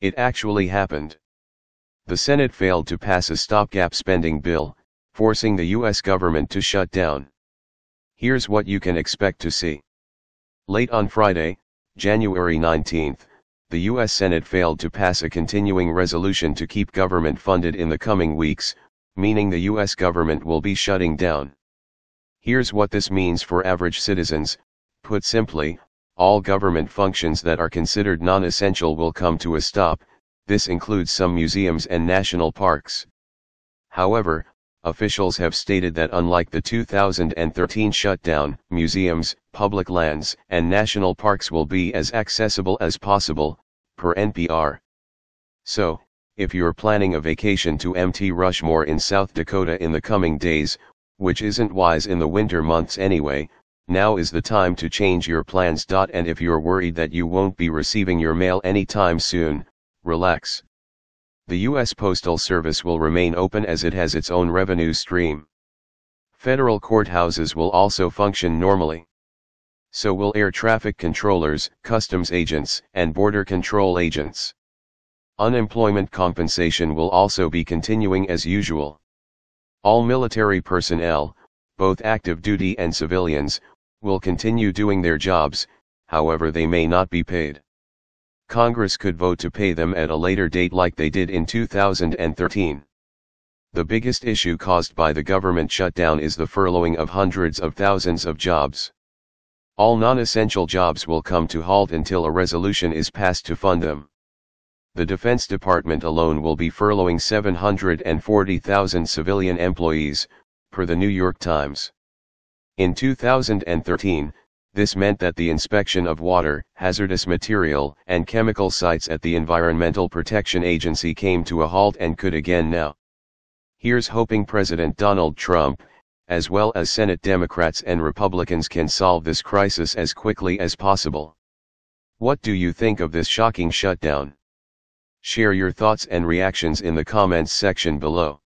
It actually happened. The Senate failed to pass a stopgap spending bill, forcing the U.S. government to shut down. Here's what you can expect to see. Late on Friday, January 19, the U.S. Senate failed to pass a continuing resolution to keep government funded in the coming weeks, meaning the U.S. government will be shutting down. Here's what this means for average citizens, put simply, all government functions that are considered non-essential will come to a stop, this includes some museums and national parks. However, officials have stated that unlike the 2013 shutdown, museums, public lands, and national parks will be as accessible as possible, per NPR. So, if you're planning a vacation to MT Rushmore in South Dakota in the coming days, which isn't wise in the winter months anyway, now is the time to change your plans. And if you're worried that you won't be receiving your mail anytime soon, relax. The U.S. Postal Service will remain open as it has its own revenue stream. Federal courthouses will also function normally. So will air traffic controllers, customs agents, and border control agents. Unemployment compensation will also be continuing as usual. All military personnel, both active duty and civilians, will continue doing their jobs, however they may not be paid. Congress could vote to pay them at a later date like they did in 2013. The biggest issue caused by the government shutdown is the furloughing of hundreds of thousands of jobs. All non-essential jobs will come to halt until a resolution is passed to fund them. The Defense Department alone will be furloughing 740,000 civilian employees, per the New York Times. In 2013, this meant that the inspection of water, hazardous material, and chemical sites at the Environmental Protection Agency came to a halt and could again now. Here's hoping President Donald Trump, as well as Senate Democrats and Republicans can solve this crisis as quickly as possible. What do you think of this shocking shutdown? Share your thoughts and reactions in the comments section below.